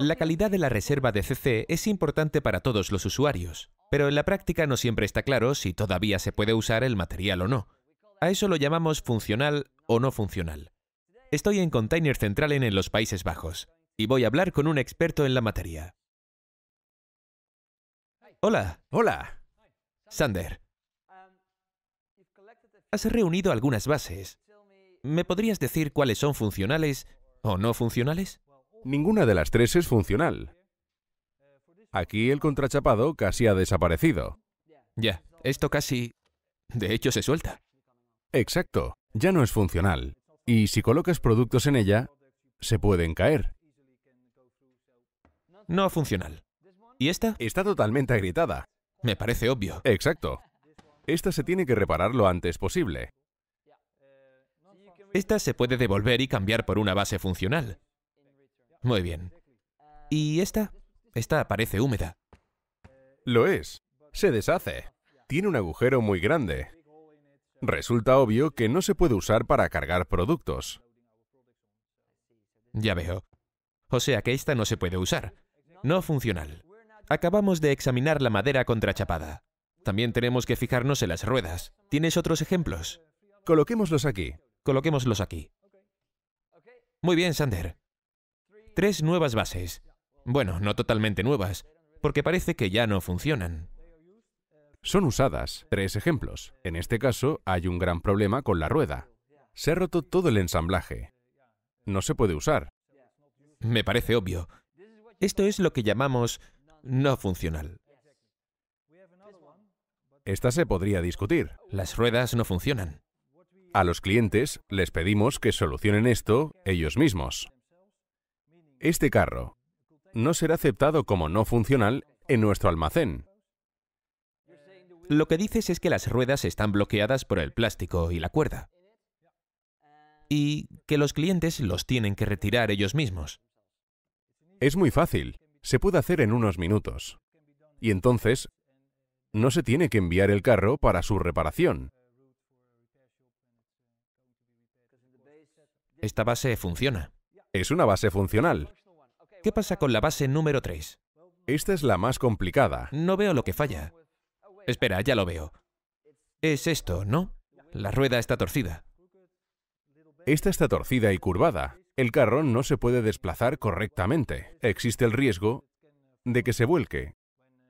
La calidad de la reserva de CC es importante para todos los usuarios, pero en la práctica no siempre está claro si todavía se puede usar el material o no. A eso lo llamamos funcional o no funcional. Estoy en Container Central en los Países Bajos y voy a hablar con un experto en la materia. Hola. Hola. Sander. Has reunido algunas bases. ¿Me podrías decir cuáles son funcionales o no funcionales? Ninguna de las tres es funcional. Aquí el contrachapado casi ha desaparecido. Ya, esto casi... De hecho, se suelta. Exacto, ya no es funcional. Y si colocas productos en ella, se pueden caer. No funcional. ¿Y esta? Está totalmente agrietada. Me parece obvio. Exacto. Esta se tiene que reparar lo antes posible. Esta se puede devolver y cambiar por una base funcional. Muy bien. ¿Y esta? Esta parece húmeda. Lo es. Se deshace. Tiene un agujero muy grande. Resulta obvio que no se puede usar para cargar productos. Ya veo. O sea que esta no se puede usar. No funcional. Acabamos de examinar la madera contrachapada. También tenemos que fijarnos en las ruedas. ¿Tienes otros ejemplos? Coloquémoslos aquí. Coloquémoslos aquí. Muy bien, Sander tres nuevas bases. Bueno, no totalmente nuevas, porque parece que ya no funcionan. Son usadas tres ejemplos. En este caso, hay un gran problema con la rueda. Se ha roto todo el ensamblaje. No se puede usar. Me parece obvio. Esto es lo que llamamos no funcional. Esta se podría discutir. Las ruedas no funcionan. A los clientes les pedimos que solucionen esto ellos mismos este carro no será aceptado como no funcional en nuestro almacén. Lo que dices es que las ruedas están bloqueadas por el plástico y la cuerda. Y que los clientes los tienen que retirar ellos mismos. Es muy fácil. Se puede hacer en unos minutos. Y entonces, no se tiene que enviar el carro para su reparación. Esta base funciona. Es una base funcional. ¿Qué pasa con la base número 3? Esta es la más complicada. No veo lo que falla. Espera, ya lo veo. Es esto, ¿no? La rueda está torcida. Esta está torcida y curvada. El carro no se puede desplazar correctamente. Existe el riesgo de que se vuelque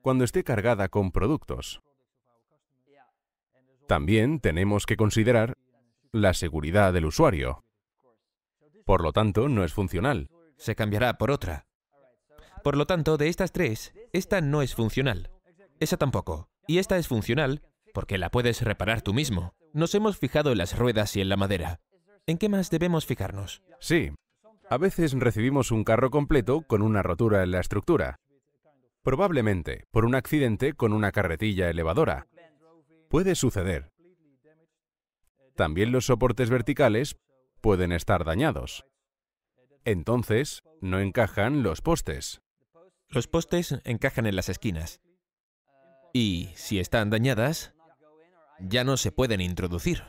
cuando esté cargada con productos. También tenemos que considerar la seguridad del usuario. Por lo tanto, no es funcional. Se cambiará por otra. Por lo tanto, de estas tres, esta no es funcional. Esa tampoco. Y esta es funcional porque la puedes reparar tú mismo. Nos hemos fijado en las ruedas y en la madera. ¿En qué más debemos fijarnos? Sí. A veces recibimos un carro completo con una rotura en la estructura. Probablemente por un accidente con una carretilla elevadora. Puede suceder. También los soportes verticales pueden estar dañados. Entonces, no encajan los postes. Los postes encajan en las esquinas. Y si están dañadas, ya no se pueden introducir.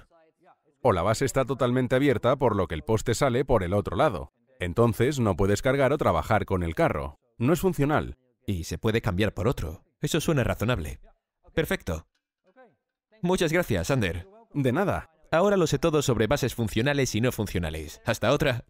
O la base está totalmente abierta, por lo que el poste sale por el otro lado. Entonces no puedes cargar o trabajar con el carro. No es funcional. Y se puede cambiar por otro. Eso suena razonable. Perfecto. Muchas gracias, Ander. De nada. Ahora lo sé todo sobre bases funcionales y no funcionales. Hasta otra.